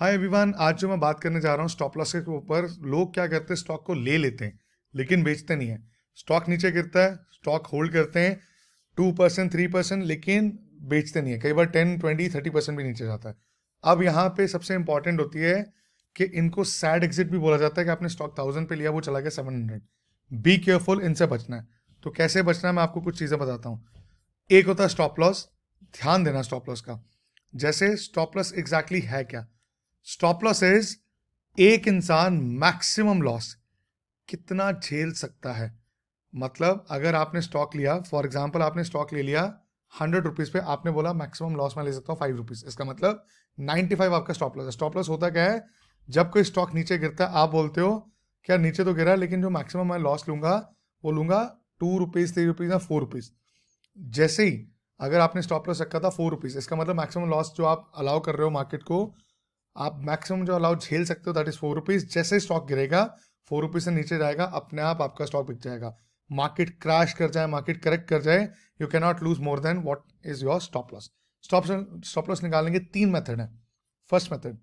hi everyone आज जो मैं बात करने जा रहा हूँ स्टॉप लॉस के ऊपर लोग क्या करते हैं स्टॉक को ले लेते हैं लेकिन बेचते नहीं है स्टॉक नीचे गिरता है स्टॉक होल्ड करते हैं टू परसेंट थ्री परसेंट लेकिन बेचते नहीं है कई बार टेन ट्वेंटी थर्टी परसेंट भी नीचे जाता है अब यहाँ पे सबसे इंपॉर्टेंट होती है कि इनको सैड एग्जिट भी बोला जाता है कि आपने स्टॉक थाउजेंड पे लिया वो चला गया सेवन हंड्रेड बी केयरफुल इनसे बचना है तो कैसे बचना है मैं आपको कुछ चीज़ें बताता हूँ एक होता है स्टॉप लॉस ध्यान देना स्टॉप लॉस का जैसे स्टॉप लॉस एग्जैक्टली है क्या स्टॉप लॉस इज एक इंसान मैक्सिमम लॉस कितना झेल सकता है मतलब अगर आपने स्टॉक लिया फॉर एग्जाम्पल आपने स्टॉक ले लिया हंड्रेड रुपीज पे आपने बोला मैक्सिमम लॉस मैं ले सकता हूँ फाइव रुपीज इसका मतलब नाइनटी फाइव आपका स्टॉप लॉस है स्टॉप लॉस होता क्या है जब कोई स्टॉक नीचे गिरता है आप बोलते हो क्या नीचे तो गिरा लेकिन जो मैक्सिमम मैं लॉस लूंगा वो लूंगा टू रुपीज थ्री रुपीज या फोर रुपीज जैसे ही अगर आपने स्टॉप लॉस रखा था फोर रुपीज इसका मतलब मैक्सिमम लॉस जो आप अलाउ कर रहे हो मार्केट को आप मैक्सिमम जो अलाउड झेल सकते हो दैट इज फोर रुपीज जैसे स्टॉक गिरेगा फोर रुपीज से नीचे जाएगा अपने आप आपका स्टॉक बिक जाएगा मार्केट क्रैश कर जाए मार्केट करेक्ट कर जाए you can not lose more than what is your stop loss stop stop loss निकालने के तीन मेथड हैं फर्स्ट मेथड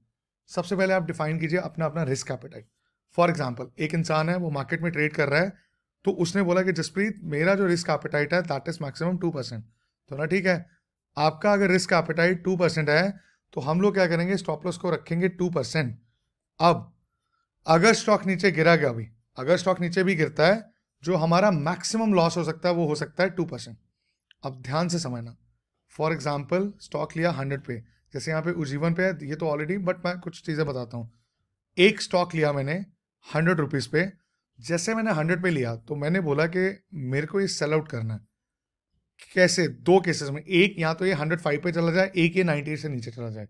सबसे पहले आप डिफाइन कीजिए अपना अपना रिस्क एपेटाइट फॉर एग्जाम्पल एक इंसान है वो मार्केट में ट्रेड कर रहा है तो उसने बोला कि जसप्रीत मेरा जो रिस्क एपेटाइट है that is maximum two percent तो ना ठीक है आपका अगर रिस्क एपेटाइट टू परसेंट है तो हम लोग क्या करेंगे स्टॉप लॉस को रखेंगे टू परसेंट अब अगर स्टॉक नीचे गिरा गया अभी अगर स्टॉक नीचे भी गिरता है जो हमारा मैक्सिमम लॉस हो सकता है वो हो सकता है टू परसेंट अब ध्यान से समझना फॉर एग्जाम्पल स्टॉक लिया हंड्रेड पे जैसे यहाँ पे उजीवन पे है ये तो ऑलरेडी बट मैं कुछ चीज़ें बताता हूँ एक स्टॉक लिया मैंने हंड्रेड रुपीज़ पे जैसे मैंने हंड्रेड पे लिया तो मैंने बोला कि मेरे को ये सेल आउट करना है कैसे दो केसेस में एक यहाँ तो ये हंड्रेड फाइव पे चला जाए एक ये नाइन्टी एट से नीचे चला जाए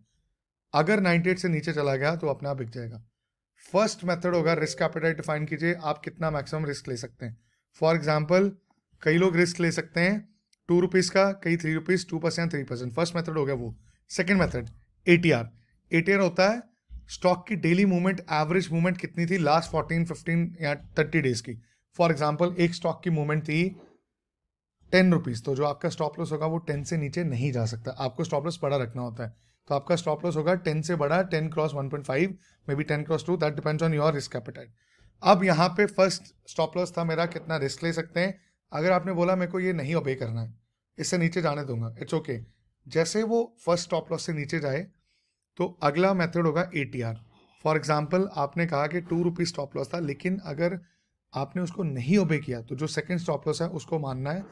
अगर नाइन्टी एट से नीचे चला गया तो अपने आप बिक जाएगा फर्स्ट मेथड होगा रिस्क एपेटाइट डिफाइन कीजिए आप कितना मैक्सिमम रिस्क ले सकते हैं फॉर एग्जाम्पल कई लोग रिस्क ले सकते हैं टू रुपीज़ का कई three rupees two percent three percent first method हो गया वो second method A T R A T R होता है स्टॉक की डेली मूवमेंट एवरेज मूवमेंट कितनी थी लास्ट फोर्टीन फिफ्टीन या थर्टी डेज की फॉर एग्जाम्पल एक स्टॉक की मूवमेंट थी टेन रुपीज़ तो जो आपका स्टॉप लॉस होगा वो टेन से नीचे नहीं जा सकता आपको स्टॉप लॉस बड़ा रखना होता है तो आपका स्टॉप लॉस होगा टेन से बड़ा ten cross one point five maybe ten cross two that depends on your risk appetite अब यहाँ पे फर्स्ट स्टॉप लॉस था मेरा कितना रिस्क ले सकते हैं अगर आपने बोला मेरे को ये नहीं ओबे करना है इससे नीचे जाने दूंगा इट्स ओके जैसे वो फर्स्ट स्टॉप लॉस से नीचे जाए तो अगला मेथड होगा A T R for example आपने कहा कि टू रुपीज़ स्टॉप लॉस था लेकिन अगर आपने उसको नहीं ओबे किया तो जो सेकेंड स्टॉप लॉस है उसको मानना है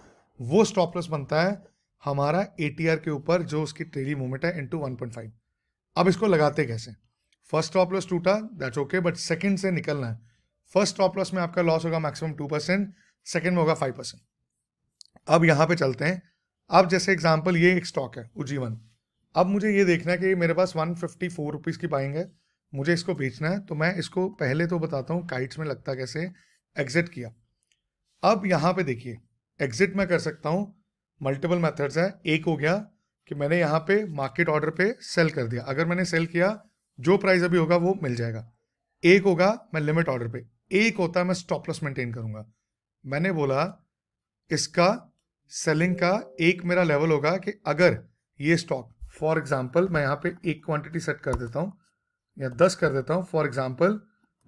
वो स्टॉप लॉस बनता है हमारा ए के ऊपर जो उसकी ट्रेली मूवमेंट है वन पॉइंट फाइव अब इसको लगाते कैसे फर्स्ट स्टॉप लॉस टूटा दैट्स ओके बट सेकंड से निकलना है फर्स्ट स्टॉप लॉस में आपका लॉस होगा मैक्सिमम टू परसेंट सेकेंड में होगा फाइव परसेंट अब यहाँ पे चलते हैं अब जैसे एग्जाम्पल ये एक स्टॉक है उजीवन अब मुझे ये देखना है कि मेरे पास वन फिफ्टी फोर रुपीज़ की बाइंग है मुझे इसको बेचना है तो मैं इसको पहले तो बताता हूँ काइट्स में लगता कैसे एग्जिट किया अब यहाँ पे देखिए एग्जिट मैं कर सकता हूँ मल्टीपल मेथड्स हैं एक हो गया कि मैंने यहाँ पे मार्केट ऑर्डर पे सेल कर दिया अगर मैंने सेल किया जो प्राइस अभी होगा वो मिल जाएगा एक होगा मैं लिमिट ऑर्डर पे एक होता है मैं स्टॉप लॉस मेंटेन करूंगा मैंने बोला इसका सेलिंग का एक मेरा लेवल होगा कि अगर ये स्टॉक फॉर एग्जाम्पल मैं यहाँ पे एक क्वांटिटी सेट कर देता हूँ या दस कर देता हूँ फॉर एग्जाम्पल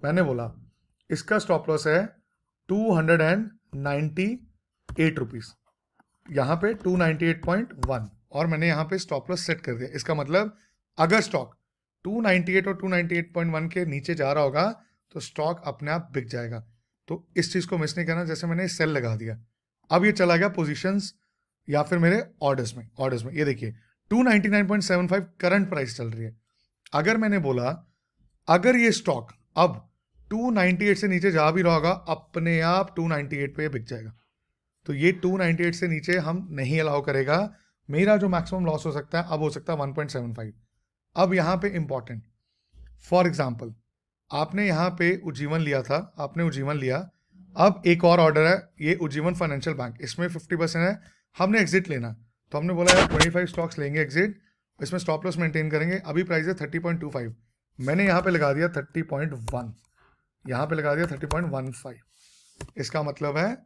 मैंने बोला इसका स्टॉप लॉस है two hundred and ninety eight rupees at पे वन और मैंने यहां पे स्टॉप लॉस सेट कर दिया इसका मतलब अगर स्टॉक टू नाइनटी एट और two ninety eight point one के नीचे जा रहा होगा तो स्टॉक अपने आप बिक जाएगा तो इस चीज़ को मिस नहीं करना जैसे मैंने सेल लगा दिया अब ये चला गया पोजिशन या फिर मेरे ऑर्डर्स में ऑर्डर्स में ये देखिए 299.75 करंट प्राइस चल रही है अगर मैंने बोला अगर ये स्टॉक अब 298 से नीचे जा भी रहा होगा अपने आप 298 पे बिक जाएगा तो ये 298 से नीचे हम नहीं अलाउ करेगा मेरा जो मैक्सिमम लॉस हो सकता है अब हो सकता है 1.75 अब यहाँ पे इंपॉर्टेंट फॉर एग्जाम्पल आपने यहाँ पे उज्जीवन लिया था आपने उज्जीवन लिया अब एक और ऑर्डर है ये उज्जीवन फाइनेंशियल बैंक इसमें फिफ्टी परसेंट है हमने एग्जिट लेना तो हमने बोला यार ट्वेंटी फाइव स्टॉक्स लेंगे एग्जिट इसमें स्टॉप लॉस मेंटेन करेंगे अभी प्राइस है थर्टी पॉइंट टू फाइव मैंने यहाँ पे लगा दिया थर्टी पॉइंट वन यहाँ पे लगा दिया थर्टी पॉइंट वन फाइव इसका मतलब है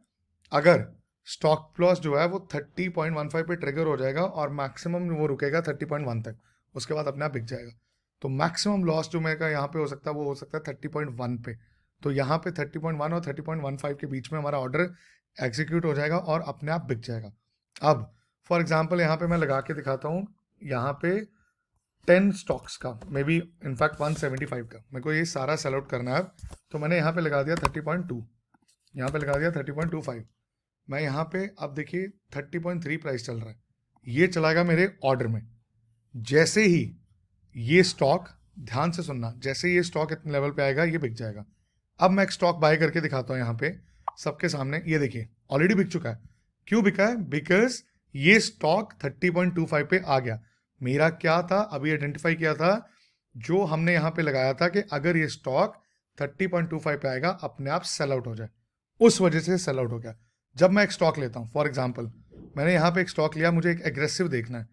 अगर स्टॉक प्लस जो है वो थर्टी पॉइंट वन फाइव पे ट्रिगर हो जाएगा और मैक्सिमम वो रुकेगा थर्टी पॉइंट वन तक उसके बाद अपने आप बिक जाएगा तो मैक्सिमम लॉस जो मेरे का यहाँ पे हो सकता है वो हो सकता है थर्टी पॉइंट वन पे तो यहाँ पे थर्टी पॉइंट वन और थर्टी पॉइंट वन फाइव के बीच में हमारा ऑर्डर एग्जीक्यूट हो जाएगा और अपने आप बिक जाएगा अब फॉर एग्जाम्पल यहाँ पे मैं लगा के दिखाता हूँ यहाँ पे टेन स्टॉक्स का maybe in fact one seventy five का मेरे को ये सारा सेल आउट करना है तो मैंने यहाँ पे लगा दिया थर्टी पॉइंट टू यहाँ पे लगा दिया थर्टी पॉइंट टू फाइव मैं यहाँ पे आप देखिए थर्टी पॉइंट थ्री प्राइस चल रहा है ये चला गया मेरे ऑर्डर में जैसे ही ये स्टॉक ध्यान से सुनना जैसे ये स्टॉक इतने लेवल पे आएगा ये बिक जाएगा अब मैं एक स्टॉक बाय करके दिखाता हूँ यहाँ पे सबके सामने ये देखिए ऑलरेडी बिक चुका है क्यों बिका है बिकॉज ये स्टॉक फाइव पे आ गया मेरा क्या था अभी आइडेंटिफाई किया था जो हमने यहाँ पे लगाया था कि अगर ये स्टॉक फाइव पे आएगा अपने आप सेल आउट हो जाए उस वजह से सेल आउट हो गया जब मैं एक स्टॉक लेता हूँ फॉर एग्जाम्पल मैंने यहाँ पे एक स्टॉक लिया मुझे एक एग्रेसिव देखना है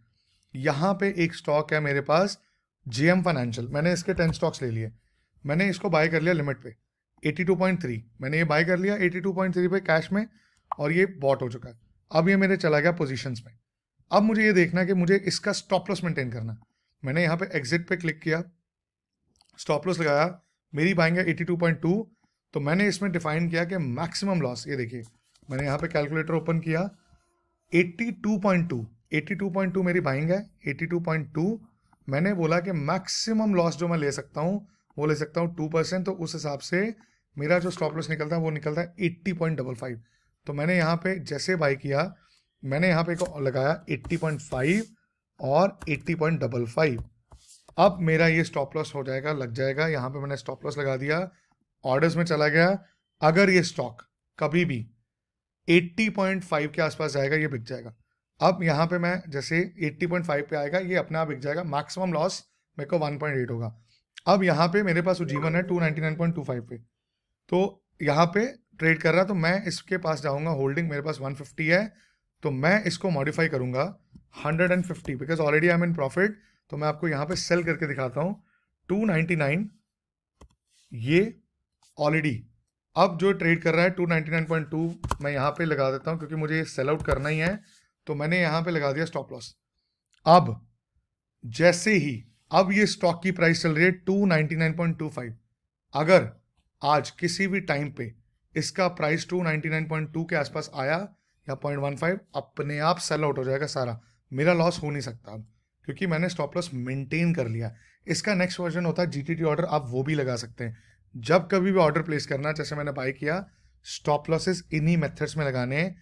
यहाँ पे एक स्टॉक है मेरे पास जी फाइनेंशियल मैंने इसके टेन स्टॉक्स ले लिए मैंने इसको बाय कर लिया लिमिट पे 82.3 मैंने ये बाय कर लिया 82.3 पे कैश में और ये बॉट हो चुका है अब ये मेरे चला गया पोजीशंस में अब मुझे ये देखना कि मुझे इसका स्टॉप लॉस मेंटेन करना मैंने यहाँ पे एग्जिट पे क्लिक किया स्टॉप लॉस लगाया मेरी बाइंग है टू तो मैंने इसमें डिफाइन किया कि मैक्सिमम लॉस ये देखिए मैंने यहाँ पे कैलकुलेटर ओपन किया 82.2 82.2 मेरी बाइंग है 82.2 मैंने बोला कि मैक्सिमम लॉस जो मैं ले सकता हूँ वो ले सकता हूँ टू परसेंट तो उस हिसाब से मेरा जो स्टॉप लॉस निकलता है वो निकलता है एट्टी पॉइंट डबल फाइव तो मैंने यहाँ पे जैसे बाई किया मैंने यहाँ पे एक लगाया एट्टी पॉइंट फाइव और एट्टी पॉइंट डबल फाइव अब मेरा ये स्टॉप लॉस हो जाएगा लग जाएगा यहाँ पे मैंने स्टॉप लॉस लगा दिया ऑर्डर्स में चला गया अगर ये स्टॉक कभी भी 80.5 के आसपास जाएगा ये बिक जाएगा अब यहाँ पे मैं जैसे 80.5 पे आएगा ये अपने आप बिक जाएगा मैक्सिमम लॉस मेरे को 1.8 होगा अब यहाँ पे मेरे पास जीवन है 299.25 पे तो यहाँ पे ट्रेड कर रहा तो मैं इसके पास जाऊँगा होल्डिंग मेरे पास 150 है तो मैं इसको मॉडिफाई करूँगा 150 because already I am in profit तो मैं आपको यहाँ पे सेल करके दिखाता हूँ टू ये ऑलरेडी अब जो ट्रेड कर रहा है 299.2 मैं यहाँ पे लगा देता हूँ क्योंकि मुझे सेल आउट करना ही है तो मैंने यहाँ पे लगा दिया स्टॉप लॉस अब जैसे ही अब ये स्टॉक की प्राइस चल रही है 299.25 अगर आज किसी भी टाइम पे इसका प्राइस 299.2 के आसपास आया या 0.15 अपने आप सेल आउट हो जाएगा सारा मेरा लॉस हो नहीं सकता अब क्योंकि मैंने स्टॉप लॉस मेंटेन कर लिया इसका नेक्स्ट वर्जन होता है जीटीटी ऑर्डर आप वो भी लगा सकते हैं जब कभी भी ऑर्डर प्लेस करना जैसे मैंने बाय किया स्टॉप लॉसेस इन्हीं मेथड्स में लगाने हैं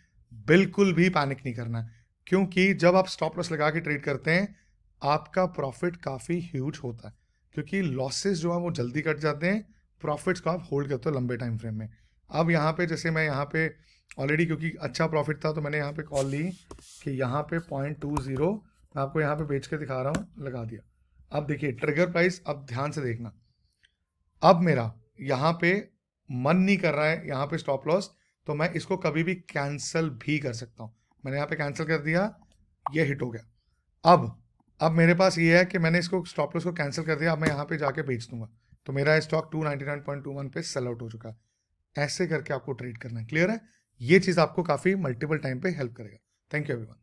बिल्कुल भी पैनिक नहीं करना क्योंकि जब आप स्टॉप लॉस लगा के ट्रेड करते हैं आपका प्रॉफिट काफ़ी ह्यूज होता है क्योंकि लॉसेस जो है वो जल्दी कट जाते हैं प्रॉफिट्स को आप होल्ड करते हो लंबे टाइम फ्रेम में अब यहाँ पे जैसे मैं यहाँ पे ऑलरेडी क्योंकि अच्छा प्रॉफिट था तो मैंने यहाँ पे कॉल ली कि यहाँ पे पॉइंट टू ज़ीरो मैं आपको यहाँ पे बेच के दिखा रहा हूँ लगा दिया अब देखिए ट्रिगर प्राइस अब ध्यान से देखना अब मेरा यहाँ पे मन नहीं कर रहा है यहाँ पे स्टॉप लॉस तो मैं इसको कभी भी कैंसिल भी कर सकता हूँ मैंने यहाँ पे कैंसिल कर दिया ये हिट हो गया अब अब मेरे पास ये है कि मैंने इसको स्टॉप लॉस को कैंसिल कर दिया अब मैं यहाँ पे जाके बेच दूंगा तो मेरा stock two ninety nine point two one पे सेल आउट हो चुका है ऐसे करके आपको ट्रेड करना है क्लियर है ये चीज़ आपको काफ़ी मल्टीपल टाइम पे हेल्प करेगा थैंक यू एवरीवन